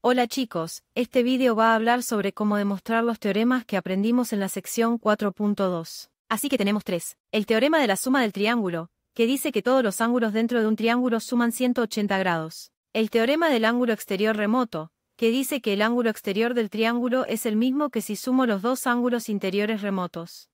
Hola chicos, este vídeo va a hablar sobre cómo demostrar los teoremas que aprendimos en la sección 4.2. Así que tenemos tres. El teorema de la suma del triángulo, que dice que todos los ángulos dentro de un triángulo suman 180 grados. El teorema del ángulo exterior remoto, que dice que el ángulo exterior del triángulo es el mismo que si sumo los dos ángulos interiores remotos.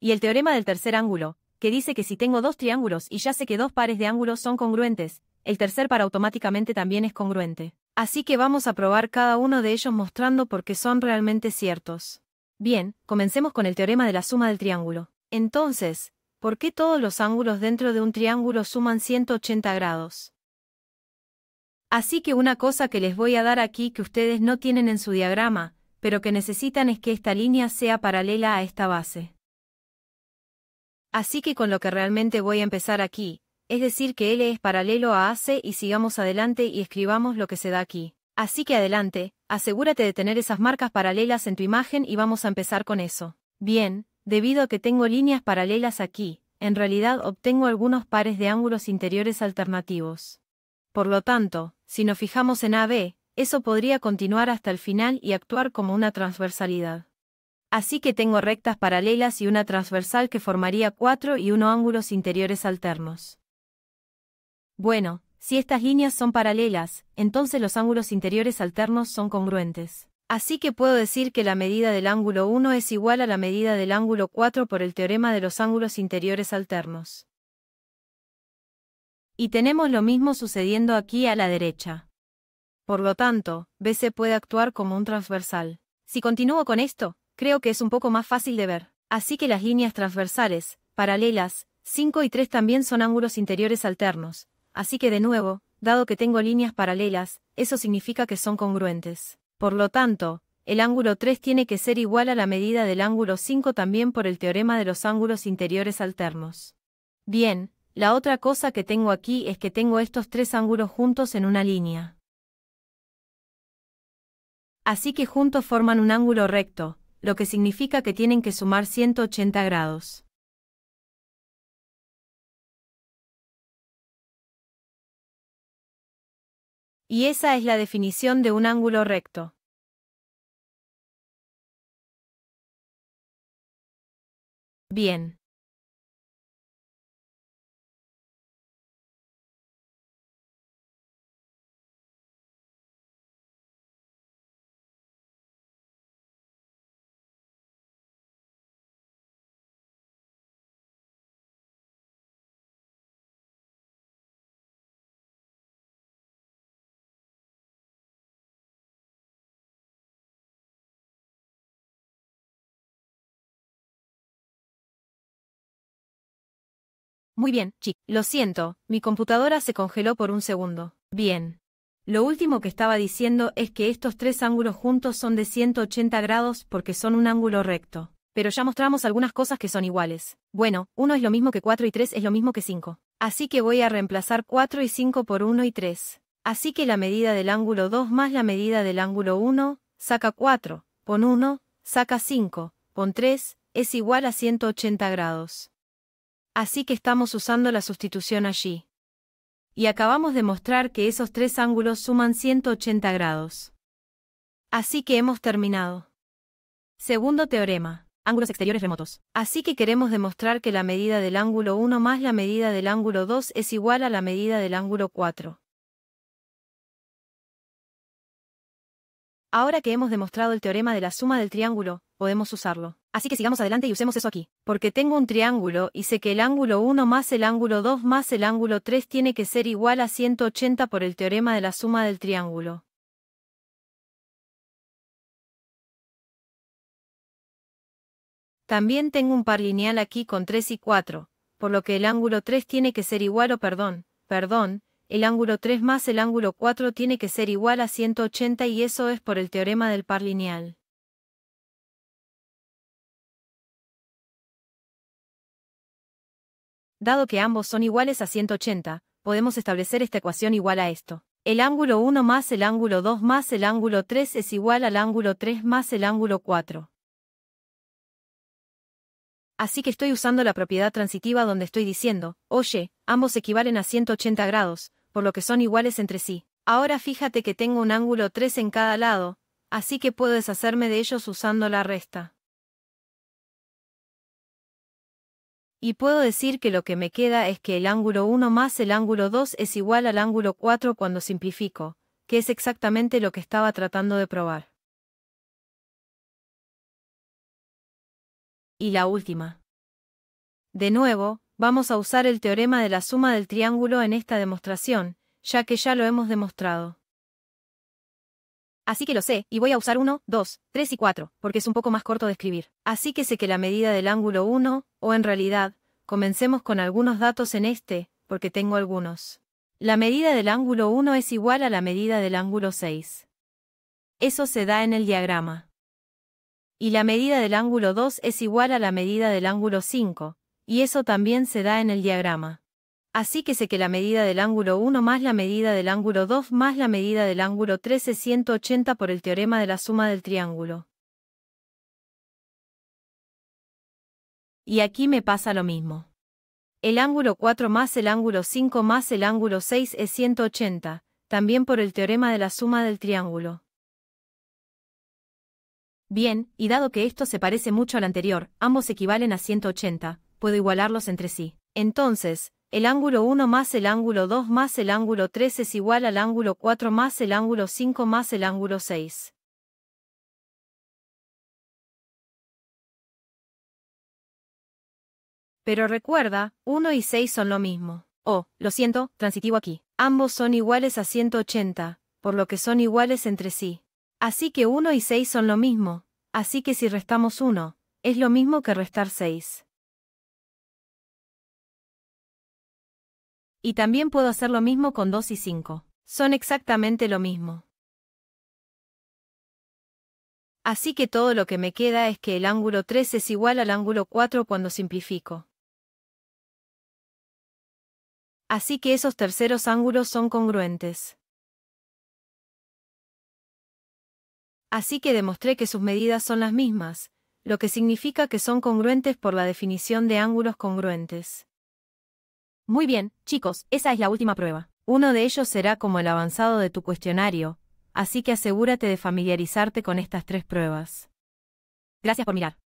Y el teorema del tercer ángulo, que dice que si tengo dos triángulos y ya sé que dos pares de ángulos son congruentes, el tercer par automáticamente también es congruente. Así que vamos a probar cada uno de ellos mostrando por qué son realmente ciertos. Bien, comencemos con el teorema de la suma del triángulo. Entonces, ¿por qué todos los ángulos dentro de un triángulo suman 180 grados? Así que una cosa que les voy a dar aquí que ustedes no tienen en su diagrama, pero que necesitan es que esta línea sea paralela a esta base. Así que con lo que realmente voy a empezar aquí, es decir que L es paralelo a AC y sigamos adelante y escribamos lo que se da aquí. Así que adelante, asegúrate de tener esas marcas paralelas en tu imagen y vamos a empezar con eso. Bien, debido a que tengo líneas paralelas aquí, en realidad obtengo algunos pares de ángulos interiores alternativos. Por lo tanto, si nos fijamos en AB, eso podría continuar hasta el final y actuar como una transversalidad. Así que tengo rectas paralelas y una transversal que formaría cuatro y uno ángulos interiores alternos. Bueno, si estas líneas son paralelas, entonces los ángulos interiores alternos son congruentes. Así que puedo decir que la medida del ángulo 1 es igual a la medida del ángulo 4 por el teorema de los ángulos interiores alternos. Y tenemos lo mismo sucediendo aquí a la derecha. Por lo tanto, BC puede actuar como un transversal. Si continúo con esto, creo que es un poco más fácil de ver. Así que las líneas transversales, paralelas, 5 y 3 también son ángulos interiores alternos, Así que de nuevo, dado que tengo líneas paralelas, eso significa que son congruentes. Por lo tanto, el ángulo 3 tiene que ser igual a la medida del ángulo 5 también por el teorema de los ángulos interiores alternos. Bien, la otra cosa que tengo aquí es que tengo estos tres ángulos juntos en una línea. Así que juntos forman un ángulo recto, lo que significa que tienen que sumar 180 grados. Y esa es la definición de un ángulo recto. Bien. Muy bien, chic. Lo siento, mi computadora se congeló por un segundo. Bien. Lo último que estaba diciendo es que estos tres ángulos juntos son de 180 grados porque son un ángulo recto. Pero ya mostramos algunas cosas que son iguales. Bueno, 1 es lo mismo que 4 y 3 es lo mismo que 5. Así que voy a reemplazar 4 y 5 por 1 y 3. Así que la medida del ángulo 2 más la medida del ángulo 1, saca 4, pon 1, saca 5, pon 3, es igual a 180 grados. Así que estamos usando la sustitución allí. Y acabamos de mostrar que esos tres ángulos suman 180 grados. Así que hemos terminado. Segundo teorema. Ángulos exteriores remotos. Así que queremos demostrar que la medida del ángulo 1 más la medida del ángulo 2 es igual a la medida del ángulo 4. Ahora que hemos demostrado el teorema de la suma del triángulo, podemos usarlo. Así que sigamos adelante y usemos eso aquí. Porque tengo un triángulo y sé que el ángulo 1 más el ángulo 2 más el ángulo 3 tiene que ser igual a 180 por el teorema de la suma del triángulo. También tengo un par lineal aquí con 3 y 4, por lo que el ángulo 3 tiene que ser igual o perdón, perdón, el ángulo 3 más el ángulo 4 tiene que ser igual a 180 y eso es por el teorema del par lineal. Dado que ambos son iguales a 180, podemos establecer esta ecuación igual a esto. El ángulo 1 más el ángulo 2 más el ángulo 3 es igual al ángulo 3 más el ángulo 4. Así que estoy usando la propiedad transitiva donde estoy diciendo, oye, ambos equivalen a 180 grados, por lo que son iguales entre sí. Ahora fíjate que tengo un ángulo 3 en cada lado, así que puedo deshacerme de ellos usando la resta. Y puedo decir que lo que me queda es que el ángulo 1 más el ángulo 2 es igual al ángulo 4 cuando simplifico, que es exactamente lo que estaba tratando de probar. Y la última. De nuevo, vamos a usar el teorema de la suma del triángulo en esta demostración, ya que ya lo hemos demostrado. Así que lo sé, y voy a usar 1, 2, 3 y 4, porque es un poco más corto de escribir. Así que sé que la medida del ángulo 1, o en realidad, comencemos con algunos datos en este, porque tengo algunos. La medida del ángulo 1 es igual a la medida del ángulo 6. Eso se da en el diagrama. Y la medida del ángulo 2 es igual a la medida del ángulo 5, y eso también se da en el diagrama así que sé que la medida del ángulo 1 más la medida del ángulo 2 más la medida del ángulo 3 es 180 por el teorema de la suma del triángulo. Y aquí me pasa lo mismo. El ángulo 4 más el ángulo 5 más el ángulo 6 es 180, también por el teorema de la suma del triángulo. Bien, y dado que esto se parece mucho al anterior, ambos equivalen a 180, puedo igualarlos entre sí. Entonces, el ángulo 1 más el ángulo 2 más el ángulo 3 es igual al ángulo 4 más el ángulo 5 más el ángulo 6. Pero recuerda, 1 y 6 son lo mismo. Oh, lo siento, transitivo aquí. Ambos son iguales a 180, por lo que son iguales entre sí. Así que 1 y 6 son lo mismo, así que si restamos 1, es lo mismo que restar 6. Y también puedo hacer lo mismo con 2 y 5. Son exactamente lo mismo. Así que todo lo que me queda es que el ángulo 3 es igual al ángulo 4 cuando simplifico. Así que esos terceros ángulos son congruentes. Así que demostré que sus medidas son las mismas, lo que significa que son congruentes por la definición de ángulos congruentes. Muy bien, chicos, esa es la última prueba. Uno de ellos será como el avanzado de tu cuestionario, así que asegúrate de familiarizarte con estas tres pruebas. Gracias por mirar.